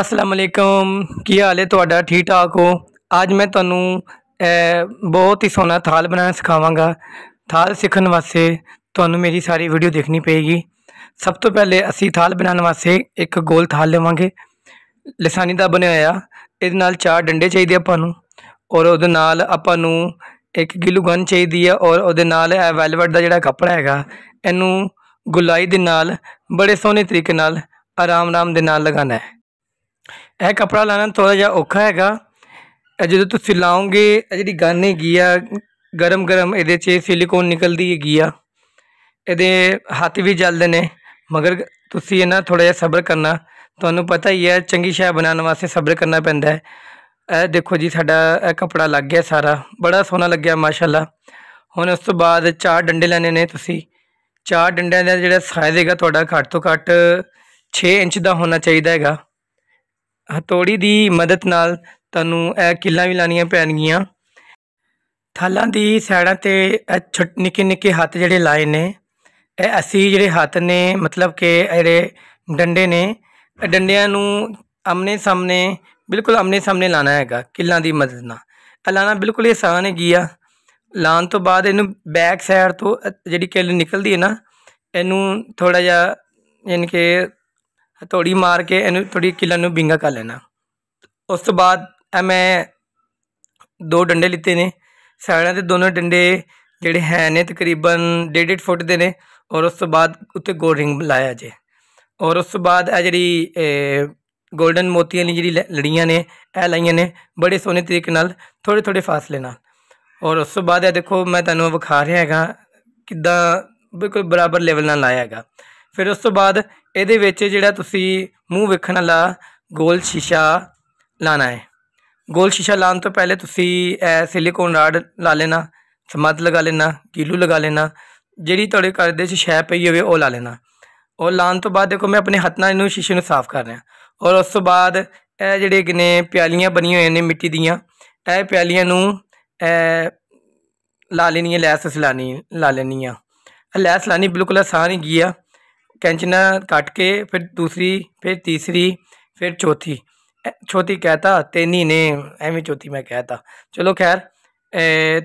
ਅਸਲਾਮੁਅਲੈਕਮ ਕੀ ਹਾਲ ਹੈ ਤੁਹਾਡਾ ਠੀਕ ਠਾਕ ਹੋ ਅੱਜ ਮੈਂ ਤੁਹਾਨੂੰ ਬਹੁਤ ਹੀ ਸੋਹਣਾ ਥਾਲ ਬਣਾਉਣਾ ਸਿਖਾਵਾਂਗਾ ਥਾਲ ਸਿੱਖਣ ਵਾਸਤੇ ਤੁਹਾਨੂੰ ਮੇਰੀ ਸਾਰੀ ਵੀਡੀਓ ਦੇਖਣੀ ਪਏਗੀ ਸਭ ਤੋਂ ਪਹਿਲੇ ਅਸੀਂ ਥਾਲ ਬਣਾਉਣ ਵਾਸਤੇ ਇੱਕ ਗੋਲ ਥਾਲ ਲਵਾਂਗੇ ਲਸਾਨੀ ਦਾ ਬਣਿਆ ਹੋਇਆ ਇਹਦੇ ਨਾਲ ਚਾਰ ਡੰਡੇ ਚਾਹੀਦੇ ਆਪਾਂ ਨੂੰ ਔਰ ਉਹਦੇ ਨਾਲ ਆਪਾਂ ਨੂੰ ਇੱਕ ਗਿਲੂ ਗਨ ਚਾਹੀਦੀ ਹੈ ਔਰ ਉਹਦੇ ਨਾਲ ਇਹ ਵੈਲਵਟ ਦਾ ਜਿਹੜਾ ਕੱਪੜਾ ਹੈਗਾ ਇਹਨੂੰ ਗੁਲਾਈ ਦੇ ਨਾਲ ਬੜੇ ਸੋਹਣੇ ਤਰੀਕੇ ਨਾਲ ਆਰਾਮ-ਆਰਾਮ ਦੇ ਨਾਲ ਲਗਾਣਾ ਹੈ ਇਹ ਕਪੜਾ ਲਾਣਾ ਥੋੜਾ ਜਿਹਾ ਔਖਾ ਹੈਗਾ ਇਹ ਜਦੋਂ ਤੁਸੀਂ ਲਾਉਂਗੇ ਇਹ ਜਿਹੜੀ ਗਨ ਹੈਗੀ ਆ ਗਰਮ ਗਰਮ ਇਹਦੇ 'ਚ ਸਿਲੀਕੋਨ ਨਿਕਲਦੀ ਹੈਗੀ ਆ ਇਹਦੇ ਹੱਥ ਵੀ ਜਲਦੇ ਨੇ ਮਗਰ ਤੁਸੀਂ ਇਹਨਾਂ ਥੋੜਾ ਜਿਹਾ ਸਬਰ ਕਰਨਾ ਤੁਹਾਨੂੰ ਪਤਾ ਹੀ ਹੈ ਚੰਗੀ ਸ਼ੈ ਬਣਾਉਣ ਵਾਸਤੇ ਸਬਰ ਕਰਨਾ ਪੈਂਦਾ ਹੈ ਇਹ ਦੇਖੋ ਜੀ ਸਾਡਾ ਇਹ ਕਪੜਾ ਲੱਗ ਗਿਆ ਸਾਰਾ ਬੜਾ ਸੋਹਣਾ ਲੱਗਿਆ ਮਾਸ਼ਾਅੱਲਾ ਹੁਣ ਉਸ ਤੋਂ ਬਾਅਦ ਚਾਰ ਡੰਡੇ ਲੈਣੇ ਨੇ ਤੁਸੀਂ ਚਾਰ ਡੰਡਿਆਂ ਦਾ ਜਿਹੜਾ ਸਾਈਜ਼ ਹੈਗਾ ਤੁਹਾਡਾ ਘੱਟ ਤੋਂ ਘੱਟ 6 ਇੰਚ ਦਾ ਹੋਣਾ ਚਾਹੀਦਾ ਹੈਗਾ ਹਥੋੜੀ ਦੀ ਮਦਦ ਨਾਲ ਤੁਹਾਨੂੰ ਇਹ ਕਿੱਲਾਂ ਵੀ ਲਾਣੀਆਂ ਪੈਣਗੀਆਂ ਥਾਲਾਂ ਦੀ ਸਾਈਡਾਂ ਤੇ ਇਹ ਛੋਟ ਨਿੱਕੇ ਨਿੱਕੇ ਹੱਥ ਜਿਹੜੇ ਲਾਏ ਨੇ ਇਹ ਅਸੀਂ ਜਿਹੜੇ ਹੱਥ ਨੇ ਮਤਲਬ ਕਿ ਜਿਹੜੇ ਡੰਡੇ ਨੇ ਇਹ ਡੰਡਿਆਂ ਨੂੰ ਆਮਨੇ ਸਾਹਮਣੇ ਬਿਲਕੁਲ ਆਮਨੇ ਸਾਹਮਣੇ ਲਾਣਾ ਹੈਗਾ ਕਿੱਲਾਂ ਦੀ ਮਦਦ ਨਾਲ ਇਹ ਲਾਣਾ ਬਿਲਕੁਲ ਆਸਾਨ ਹੈਗੀ ਆ ਲਾਣ ਤੋਂ ਬਾਅਦ ਇਹਨੂੰ ਬੈਕ ਸਾਈਡ ਤੋਂ ਜਿਹੜੀ ਕਿੱਲ ਨਿਕਲਦੀ ਹੈ ਨਾ ਇਹਨੂੰ ਥੋੜਾ ਜਿਹਾ ਯਾਨੀ ਕਿ ਹਥੋੜੀ ਮਾਰ ਕੇ ਇਹਨੂੰ ਥੋੜੀ ਕਿਲਨ ਨੂੰ ਬਿੰਗਾ ਕਰ ਲੈਣਾ ਉਸ ਤੋਂ ਬਾਅਦ ਐ ਮੈਂ ਦੋ ਡੰਡੇ ਲਿੱਤੇ ਨੇ ਸਾਈਡਾਂ ਤੇ ਦੋਨੋਂ ਡੰਡੇ ਜਿਹੜੇ ਹੈ ਨੇ ਤਕਰੀਬਨ 1.5 ਫੁੱਟ ਦੇ ਨੇ ਔਰ ਉਸ ਤੋਂ ਬਾਅਦ ਉੱਤੇ ਗੋਲ ਰਿੰਗ ਲਾਇਆ ਜੇ ਔਰ ਉਸ ਤੋਂ ਬਾਅਦ ਇਹ ਜਿਹੜੀ ਗੋਲਡਨ ਮੋਤੀਆਂ ਦੀ ਜਿਹੜੀ ਲੜੀਆਂ ਨੇ ਇਹ ਲਾਈਆਂ ਨੇ ਬੜੇ ਸੋਹਣੇ ਤਰੀਕੇ ਨਾਲ ਥੋੜੇ ਥੋੜੇ ਫਾਸਲੇ ਨਾਲ ਔਰ ਉਸ ਤੋਂ ਬਾਅਦ ਇਹ ਦੇਖੋ ਮੈਂ ਤੁਹਾਨੂੰ ਵਿਖਾ ਰਿਹਾ ਹੈਗਾ ਕਿੱਦਾਂ ਬਿਲਕੁਲ ਬਰਾਬਰ ਲੈਵਲ ਨਾਲ ਲਾਇਆ ਹੈਗਾ ਫਿਰ ਉਸ ਤੋਂ ਬਾਅਦ ਇਹਦੇ ਵਿੱਚ ਜਿਹੜਾ ਤੁਸੀਂ ਮੂੰਹ ਵੇਖਣ ਵਾਲਾ ਗੋਲ ਸ਼ੀਸ਼ਾ ਲਾਣਾ ਹੈ ਗੋਲ ਸ਼ੀਸ਼ਾ ਲਾਉਣ ਤੋਂ ਪਹਿਲੇ ਤੁਸੀਂ ਇਹ ਸਿਲੀਕੋਨ ਰਾਡ ਲਾ ਲੈਣਾ ਸਮੱਧ ਲਗਾ ਲੈਣਾ ਕੀਲੂ ਲਗਾ ਲੈਣਾ ਜਿਹੜੀ ਤੁਹਾਡੇ ਘਰ ਦੇ ਵਿੱਚ ਸ਼ੈ ਪਈ ਹੋਵੇ ਉਹ ਲਾ ਲੈਣਾ ਉਹ ਲਾਉਣ ਤੋਂ ਬਾਅਦ ਦੇਖੋ ਮੈਂ ਆਪਣੇ ਹੱਥ ਨਾਲ ਇਹਨੂੰ ਸ਼ੀਸ਼ੇ ਨੂੰ ਸਾਫ਼ ਕਰ ਰਿਹਾ ਔਰ ਉਸ ਤੋਂ ਬਾਅਦ ਇਹ ਜਿਹੜੇ ਗਨੇ ਪਿਆਲੀਆਂ ਬਣੀਆਂ ਹੋਈਆਂ ਨੇ ਮਿੱਟੀ ਦੀਆਂ ਇਹ ਪਿਆਲੀਆਂ ਨੂੰ ਇਹ ਲਾ ਲੈਣੀ ਹੈ ਲੈਸ ਸਲਾਣੀ ਲਾ ਲੈਣੀ ਆ ਲੈਸ ਲਾਣੀ ਬਿਲਕੁਲ ਆਸਾਨ ਹੀ ਗਿਆ कैंचना काट के फिर दूसरी फिर तीसरी फिर चौथी चौथी कहता तेनी ने ਐਵੇਂ ਚੌਥੀ ਮੈਂ ਕਹਿਤਾ ਚਲੋ ਖੈਰ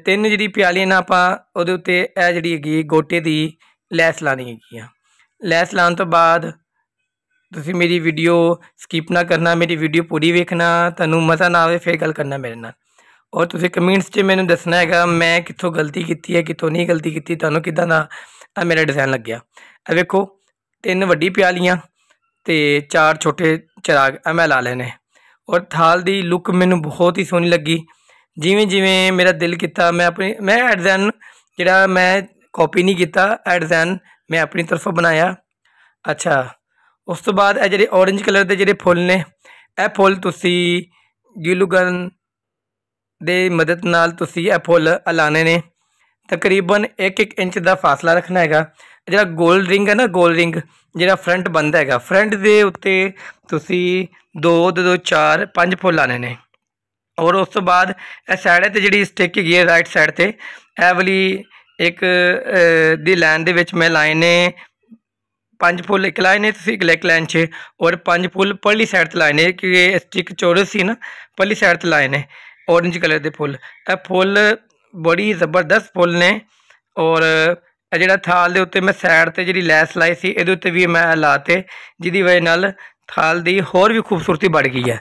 ਤਿੰਨ ਜਿਹੜੀ ਪਿਆਲੀਆਂ ਨਾਲ ਆਪਾਂ ਉਹਦੇ ਉੱਤੇ ਇਹ ਜਿਹੜੀ ਹੈਗੀ ਗੋਟੇ ਦੀ ਲੈਸ ਲਾਣੀ ਹੈਗੀ ਆ ਲੈਸ ਲਾਉਣ ਤੋਂ ਬਾਅਦ ਤੁਸੀਂ ਮੇਰੀ ਵੀਡੀਓ ਸਕਿਪ ਨਾ ਕਰਨਾ ਮੇਰੀ ਵੀਡੀਓ ਪੂਰੀ ਵੇਖਣਾ ਤੁਹਾਨੂੰ ਮਜ਼ਾ ਨਾ ਆਵੇ ਫੇਰ ਗੱਲ ਕਰਨਾ ਮੇਰੇ ਨਾਲ ਔਰ ਤੁਸੀਂ ਕਮੈਂਟਸ 'ਚ ਮੈਨੂੰ ਦੱਸਣਾ ਹੈਗਾ ਮੈਂ ਕਿੱਥੋਂ ਗਲਤੀ ਕੀਤੀ ਹੈ ਕਿੱਥੋਂ ਨਹੀਂ ਗਲਤੀ ਕੀਤੀ ਤੁਹਾਨੂੰ ਕਿਦਾਂ ਦਾ ਆ ਮੇਰਾ ਡਿਜ਼ਾਈਨ ਲੱਗਿਆ ਆ ਵੇਖੋ ਤਿੰਨ ਵੱਡੀ ਪਿਆਲੀਆਂ ਤੇ ਚਾਰ ਛੋਟੇ ਚਰਾਗ ਐਵੇਂ ਲਾ ਲੈਨੇ ਔਰ ਥਾਲ ਦੀ ਲੁੱਕ ਮੈਨੂੰ ਬਹੁਤ ਹੀ ਸੋਹਣੀ ਲੱਗੀ ਜਿਵੇਂ ਜਿਵੇਂ ਮੇਰਾ ਦਿਲ ਕੀਤਾ ਮੈਂ ਆਪਣੀ ਮੈਂ ਐਡਜ਼ਨ ਜਿਹੜਾ ਮੈਂ ਕਾਪੀ ਨਹੀਂ ਕੀਤਾ ਐਡਜ਼ਨ ਮੈਂ ਆਪਣੀ ਤਰਫੋਂ ਬਣਾਇਆ ਅੱਛਾ ਉਸ ਤੋਂ ਬਾਅਦ ਇਹ ਜਿਹੜੇ ਔਰੇਂਜ ਕਲਰ ਦੇ ਜਿਹੜੇ ਫੁੱਲ ਨੇ ਇਹ ਫੁੱਲ ਤੁਸੀਂ ਗਿਲੂਗਨ ਦੇ ਮਦਦ ਨਾਲ ਤੁਸੀਂ ਇਹ ਫੁੱਲ ਲਾਣੇ ਨੇ ਤਕਰੀਬਨ 1-1 ਇੰਚ ਦਾ ਫਾਸਲਾ ਰੱਖਣਾ ਹੈਗਾ ਜਿਹੜਾ ਗੋਲ ਰਿੰਗ ਹੈ ਨਾ ਗੋਲ ਰਿੰਗ ਜਿਹੜਾ ਫਰੰਟ ਬੰਦ ਹੈਗਾ ਫਰੰਟ ਦੇ ਉੱਤੇ ਤੁਸੀਂ ਦੋ ਦੋ ਚਾਰ ਪੰਜ ਫੁੱਲ ਲਾਣੇ ਨੇ ਔਰ ਉਸ ਤੋਂ ਬਾਅਦ ਇਹ ਸਾਈਡ ਤੇ ਜਿਹੜੀ ਸਟਿਕ ਹੈਗੀ ਹੈ ਰਾਈਟ ਸਾਈਡ ਤੇ ਇਹ ਵਾਲੀ ਇੱਕ ਦੀ ਲਾਈਨ ਦੇ ਵਿੱਚ ਮੈਂ ਲਾਈਨ ਨੇ ਪੰਜ ਫੁੱਲ ਇੱਕ ਲਾਈਨ ਨੇ ਤੁਸੀਂ ਇੱਕ ਲਾਈਨ 'ਚ ਔਰ ਪੰਜ ਫੁੱਲ ਪਰਲੀ ਸਾਈਡ ਤੇ ਲਾਈਨ ਨੇ ਕਿ ਸਟਿਕ ਚੌਰਸ ਸੀ ਨਾ ਪਰਲੀ ਸਾਈਡ ਤੇ ਲਾਈਨ ਨੇ orange ਕਲਰ ਦੇ ਫੁੱਲ ਇਹ ਫੁੱਲ ਬੜੀ ਜ਼ਬਰਦਸਤ ਫੁੱਲ ਨੇ ਔਰ ਆ ਜਿਹੜਾ ਥਾਲ ਦੇ ਉੱਤੇ ਮੈਂ ਸਾਈਡ ਤੇ ਜਿਹੜੀ ਲੈਸ ਲਾਈ ਸੀ ਇਹਦੇ ਉੱਤੇ ਵੀ ਮੈਂ ਲਾਤੇ ਜਿਹਦੀ ਵਜ੍ਹਾ ਨਾਲ ਥਾਲ ਦੀ ਹੋਰ ਵੀ ਖੂਬਸੂਰਤੀ ਵੱਧ ਗਈ ਹੈ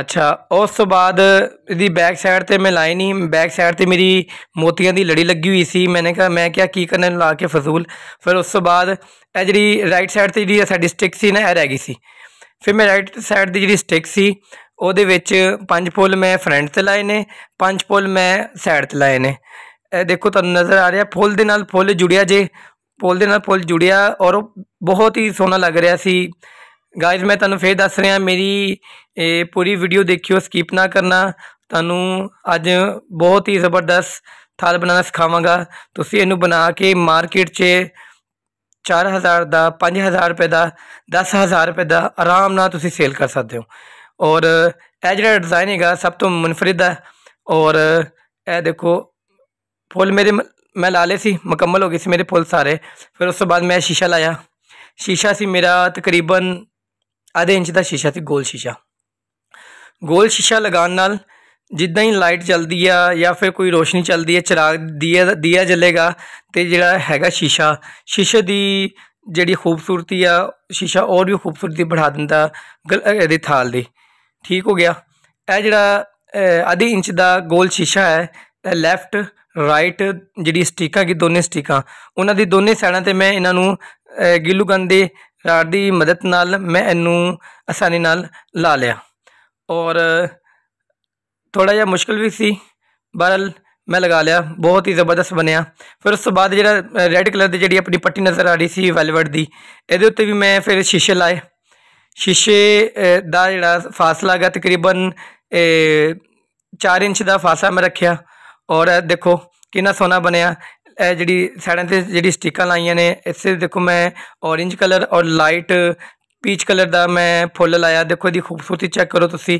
ਅੱਛਾ ਉਸ ਤੋਂ ਬਾਅਦ ਇਹਦੀ ਬੈਕ ਸਾਈਡ ਤੇ ਮੈਂ ਲਾਈ ਨਹੀਂ ਬੈਕ ਸਾਈਡ ਤੇ ਮੇਰੀ ਮੋਤੀਆਂ ਦੀ ਲੜੀ ਲੱਗੀ ਹੋਈ ਸੀ ਮੈਨੇ ਕਿਹਾ ਮੈਂ ਕਿਹਾ ਕੀ ਕਰਨ ਲਾ ਕੇ ਫਜ਼ੂਲ ਫਿਰ ਉਸ ਤੋਂ ਬਾਅਦ ਇਹ ਜਿਹੜੀ ਰਾਈਟ ਸਾਈਡ ਤੇ ਜਿਹੜੀ ਸਾਡੀ ਸਟਿਕ ਸੀ ਨਾ ਇਹ ਰਹਿ ਗਈ ਸੀ ਫਿਰ ਮੈਂ ਰਾਈਟ ਸਾਈਡ ਦੀ ਜਿਹੜੀ ਸਟਿਕ ਸੀ ਉਹਦੇ ਵਿੱਚ ਪੰਜ ਪੁੱਲ ਮੈਂ ਫਰੰਟ ਤੇ ਲਾਏ ਨੇ ਪੰਜ ਪੁੱਲ ਮੈਂ ਸਾਈਡ ਤੇ ਲਾਏ ਨੇ ਇਹ ਦੇਖੋ ਤੁਹਾਨੂੰ ਨਜ਼ਰ ਆ ਰਿਹਾ ਫੁੱਲ ਦੇ ਨਾਲ ਫੁੱਲ ਜੁੜਿਆ ਜੇ ਫੁੱਲ ਦੇ ਨਾਲ ਫੁੱਲ ਜੁੜਿਆ ਔਰ ਬਹੁਤ ਹੀ ਸੋਹਣਾ ਲੱਗ ਰਿਹਾ ਸੀ ਗਾਇਜ਼ ਮੈਂ ਤੁਹਾਨੂੰ ਫੇਰ ਦੱਸ ਰਿਹਾ ਮੇਰੀ ਇਹ ਪੂਰੀ ਵੀਡੀਓ ਦੇਖਿਓ ਸਕਿਪ ਨਾ ਕਰਨਾ ਤੁਹਾਨੂੰ ਅੱਜ ਬਹੁਤ ਹੀ ਜ਼ਬਰਦਸਤ ਥਾਲ ਬਣਾਉਣਾ ਸਿਖਾਵਾਂਗਾ ਤੁਸੀਂ ਇਹਨੂੰ ਬਣਾ ਕੇ ਮਾਰਕੀਟ 'ਚ 4000 ਦਾ 5000 ਰੁਪਏ ਦਾ 10000 ਰੁਪਏ ਦਾ ਆਰਾਮ ਨਾਲ ਤੁਸੀਂ ਸੇਲ ਕਰ ਸਕਦੇ ਹੋ ਔਰ ਇਹ ਜਿਹੜਾ ਡਿਜ਼ਾਈਨ ਹੈਗਾ ਸਭ ਤੋਂ ਮਨਫਰਦ ਹੈ ਔਰ ਇਹ ਦੇਖੋ ਪੁੱਲ ਮੇਰੇ ਮੈਂ ਲਾ ਲਏ ਸੀ ਮੁਕੰਮਲ ਹੋ ਗਏ ਸੀ ਮੇਰੇ ਪੁੱਲ ਸਾਰੇ ਫਿਰ ਉਸ ਤੋਂ ਬਾਅਦ ਮੈਂ ਸ਼ੀਸ਼ਾ ਲਾਇਆ ਸ਼ੀਸ਼ਾ ਸੀ ਮੇਰਾ ਤਕਰੀਬਨ ਆਧੇ ਇੰਚ ਦਾ ਸ਼ੀਸ਼ਾ ਸੀ ਗੋਲ ਸ਼ੀਸ਼ਾ ਗੋਲ ਸ਼ੀਸ਼ਾ ਲਗਾਉਣ ਨਾਲ ਜਿੱਦਾਂ ਹੀ ਲਾਈਟ ਚੱਲਦੀ ਆ ਜਾਂ ਫਿਰ ਕੋਈ ਰੋਸ਼ਨੀ ਚੱਲਦੀ ਹੈ ਚਿਰਾਗ ਦੀਆ ਦੀਆ ਜਲੇਗਾ ਤੇ ਜਿਹੜਾ ਹੈਗਾ ਸ਼ੀਸ਼ਾ ਸ਼ੀਸ਼ੇ ਦੀ ਜਿਹੜੀ ਖੂਬਸੂਰਤੀ ਆ ਸ਼ੀਸ਼ਾ ਹੋਰ ਵੀ ਖੂਬਸੂਰਤੀ ਵਧਾ ਦਿੰਦਾ ਇਹਦੇ ਥਾਲ ਦੀ ਠੀਕ ਹੋ ਗਿਆ ਇਹ ਜਿਹੜਾ ਆਧੇ ਇੰਚ ਦਾ ਗੋਲ ਸ਼ੀਸ਼ਾ ਹੈ ਲੈਫਟ ਰਾਈਟ ਜਿਹੜੀ ਸਟਿਕਾਂ ਕੀ ਦੋਨੇ ਸਟਿਕਾਂ ਉਹਨਾਂ ਦੀ ਦੋਨੇ ਸਾਈਡਾਂ ਤੇ ਮੈਂ ਇਹਨਾਂ ਨੂੰ ਗਿੱਲੂ ਗੰਦ ਦੇ ਰਾਡ ਦੀ ਮਦਦ ਨਾਲ ਮੈਂ ਇਹਨੂੰ ਆਸਾਨੀ ਨਾਲ ਲਾ ਲਿਆ ਔਰ ਥੋੜਾ ਜਿਹਾ ਮੁਸ਼ਕਲ ਵੀ ਸੀ ਬਰਲ ਮੈਂ ਲਗਾ ਲਿਆ ਬਹੁਤ ਹੀ ਜ਼ਬਰਦਸਤ ਬਣਿਆ ਫਿਰ ਉਸ ਤੋਂ ਬਾਅਦ ਜਿਹੜਾ ਰੈੱਡ ਕਲਰ ਦੀ ਜਿਹੜੀ ਆਪਣੀ ਪੱਟੀ ਨਜ਼ਰ ਆ ਰਹੀ ਸੀ ਵੈਲਵਟ ਦੀ ਇਹਦੇ ਉੱਤੇ ਵੀ ਮੈਂ ਫਿਰ ਸ਼ੀਸ਼ੇ ਲਾਏ ਸ਼ੀਸ਼ੇ ਦਾ ਜਿਹੜਾ ਫਾਸਲਾ ਗਾ ਤਕਰੀਬਨ 4 ਇੰਚ ਦਾ ਫਾਸਲਾ ਮੈਂ ਰੱਖਿਆ ਔਰ ਇਹ ਦੇਖੋ ਕਿੰਨਾ ਸੋਨਾ ਬਣਿਆ ਇਹ ਜਿਹੜੀ ਸਾਈਡਾਂ ਤੇ ਜਿਹੜੀ ਸਟਿਕਾਂ ਲਾਈਆਂ ਨੇ ਇਸੇ ਦੇਖੋ ਮੈਂ ਔਰੇਂਜ ਕਲਰ ਔਰ ਲਾਈਟ ਪੀਚ ਕਲਰ ਦਾ ਮੈਂ ਫੁੱਲ ਲਾਇਆ ਦੇਖੋ ਇਹਦੀ ਖੂਬਸੂਰਤੀ ਚੈੱਕ ਕਰੋ ਤੁਸੀਂ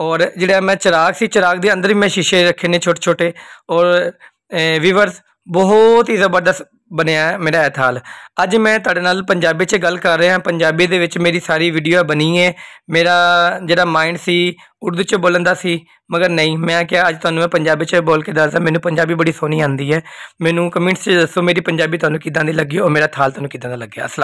ਔਰ ਜਿਹੜਾ ਮੈਂ ਚਿਰਾਗ ਸੀ ਚਿਰਾਗ ਦੇ ਅੰਦਰ ਹੀ ਮੈਂ ਸ਼ੀਸ਼ੇ ਰੱਖੇ ਨੇ ਛੋਟੇ ਛੋਟੇ ਔਰ ਵੀਵਰਸ ਬਹੁਤ ਹੀ ਜ਼ਬਰਦਸਤ ਬਣਿਆ ਮੇਰਾ ਇਹ ਅੱਜ ਮੈਂ ਤੁਹਾਡੇ ਨਾਲ ਪੰਜਾਬੀ 'ਚ ਗੱਲ ਕਰ ਰਿਹਾ ਹਾਂ ਪੰਜਾਬੀ ਦੇ ਵਿੱਚ ਮੇਰੀ ਸਾਰੀ ਵੀਡੀਓ ਬਣੀ ਹੈ ਮੇਰਾ ਜਿਹੜਾ ਮਾਈਂਡ ਸੀ ਉਰਦੂ 'ਚ ਬੋਲਣ ਦਾ ਸੀ ਮਗਰ ਨਹੀਂ ਮੈਂ ਕਿਹਾ ਅੱਜ ਤੁਹਾਨੂੰ ਮੈਂ ਪੰਜਾਬੀ 'ਚ ਬੋਲ ਕੇ ਦੱਸਦਾ ਮੈਨੂੰ ਪੰਜਾਬੀ ਬੜੀ ਸੋਹਣੀ ਆਂਦੀ ਹੈ ਮੈਨੂੰ ਕਮੈਂਟਸ 'ਚ ਦੱਸੋ ਮੇਰੀ ਪੰਜਾਬੀ ਤੁਹਾਨੂੰ ਕਿਦਾਂ ਦੀ ਲੱਗੀ ਔਰ ਮੇਰਾ ਥਾਲ ਤੁਹਾਨੂੰ ਕਿਦਾਂ ਦਾ ਲੱਗਿਆ ਅਸਲਾਮ